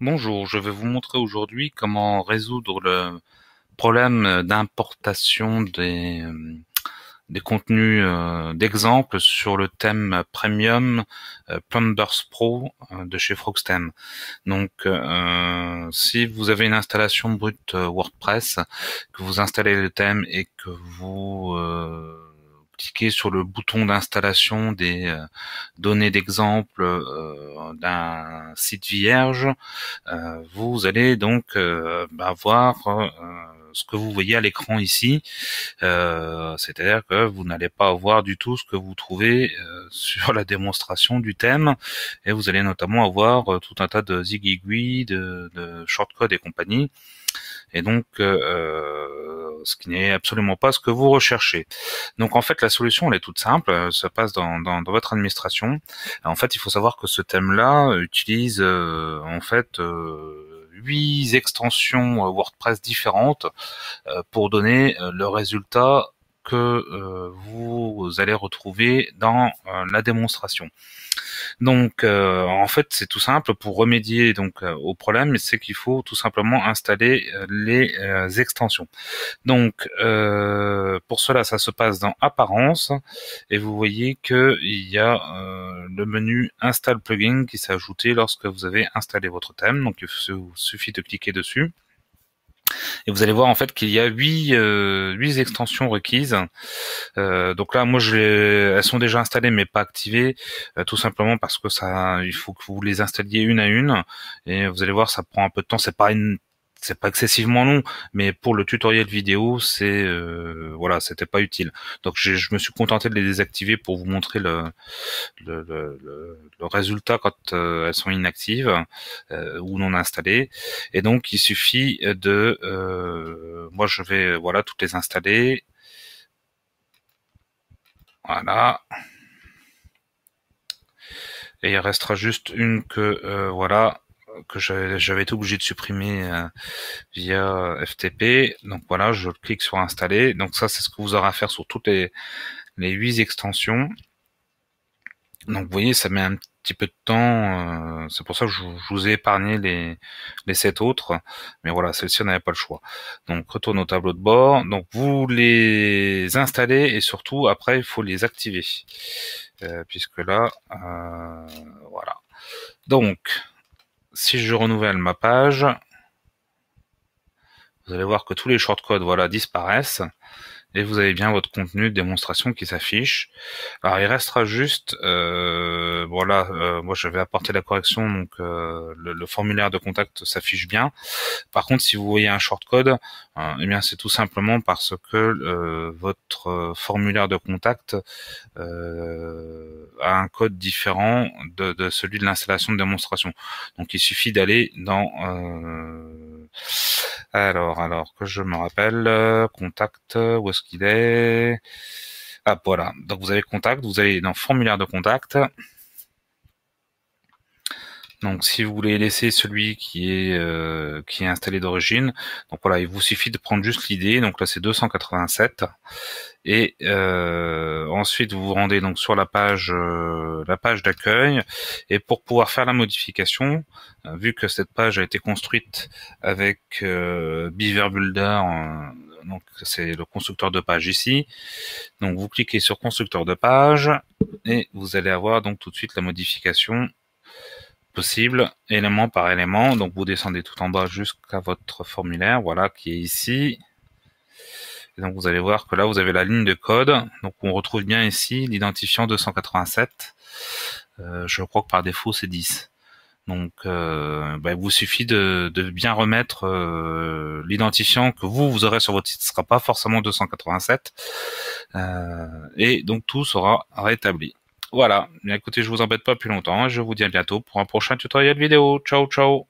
Bonjour, je vais vous montrer aujourd'hui comment résoudre le problème d'importation des, euh, des contenus euh, d'exemple sur le thème premium euh, Plumbers Pro de chez Frogstem. Donc si vous avez une installation brute WordPress, que vous installez le thème et que vous cliquer sur le bouton d'installation des euh, données d'exemple euh, d'un site vierge, euh, vous allez donc avoir bah, ce que vous voyez à l'écran ici. Euh, c'est-à-dire que vous n'allez pas avoir du tout ce que vous trouvez euh, sur la démonstration du thème. Et vous allez notamment avoir euh, tout un tas de zigigui, de, de shortcodes et compagnie. Et donc, ce qui n'est absolument pas ce que vous recherchez. Donc en fait, la solution, elle est toute simple, ça passe dans, dans, votre administration. En fait, il faut savoir que ce thème-là utilise en fait euh, huit extensions euh, WordPress différentes euh, pour donner euh, le résultat que vous allez retrouver dans la démonstration. Donc, euh, en fait, c'est tout simple. Pour remédier donc euh, au problème, c'est qu'il faut tout simplement installer euh, les extensions. Donc, pour cela, ça se passe dans Apparence, et vous voyez qu'il y a le menu Install plugin qui s'est ajouté lorsque vous avez installé votre thème. Donc, il suffit de cliquer dessus. Et vous allez voir en fait qu'il y a huit euh, huit extensions requises. Euh, donc là, moi, je elles sont déjà installées mais pas activées, euh, tout simplement parce que ça, il faut que vous les installiez une à une. Et vous allez voir, ça prend un peu de temps. C'est pas une c'est pas excessivement long, mais pour le tutoriel vidéo, c'est euh, voilà, c'était pas utile. Donc je me suis contenté de les désactiver pour vous montrer le le, le, résultat quand euh, elles sont inactives euh, ou non installées. Et donc il suffit de, moi je vais voilà toutes les installer. Voilà. Et il restera juste une que voilà que j'avais été obligé de supprimer euh, via FTP. Donc voilà, je clique sur installer. Donc ça, c'est ce que vous aurez à faire sur toutes les, les 8 extensions. Donc vous voyez, ça met un petit peu de temps. Euh, c'est pour ça que je, vous ai épargné les, les 7 autres. Mais voilà, celle-ci, on n'avait pas le choix. Donc retourne au tableau de bord. Donc vous les installez et surtout, après, il faut les activer. Euh, puisque là, euh, voilà. Donc, si je renouvelle ma page, vous allez voir que tous les shortcodes voilà, disparaissent et vous avez bien votre contenu de démonstration qui s'affiche. Alors il restera juste, euh, voilà, euh, moi je vais apporter la correction, donc euh, le, formulaire de contact s'affiche bien. Par contre, si vous voyez un shortcode, hein, eh bien c'est tout simplement parce que votre formulaire de contact a un code différent de, de celui de l'installation de démonstration. Donc il suffit d'aller dans alors, alors que je me rappelle, euh, contact, euh, où est-ce qu'il est, Ah voilà. Donc vous avez contact, vous avez dans formulaire de contact. Donc si vous voulez laisser celui qui est euh, qui est installé d'origine, donc voilà, il vous suffit de prendre juste l'idée. Donc là c'est 287 et euh, ensuite vous vous rendez donc sur la page euh, la page d'accueil et pour pouvoir faire la modification, vu que cette page a été construite avec Beaver Builder donc c'est le constructeur de page ici. Donc vous cliquez sur constructeur de page et vous allez avoir donc tout de suite la modification possible, élément par élément. Donc vous descendez tout en bas jusqu'à votre formulaire, voilà, qui est ici. Et donc vous allez voir que là vous avez la ligne de code. Donc on retrouve bien ici l'identifiant 287. Euh, je crois que par défaut c'est 10. Donc euh, ben, il vous suffit de, bien remettre euh, l'identifiant que vous vous aurez sur votre site, ce sera pas forcément 287. et donc tout sera rétabli. Voilà. Écoutez, je vous embête pas plus longtemps. Je vous dis à bientôt pour un prochain tutoriel vidéo. Ciao, ciao.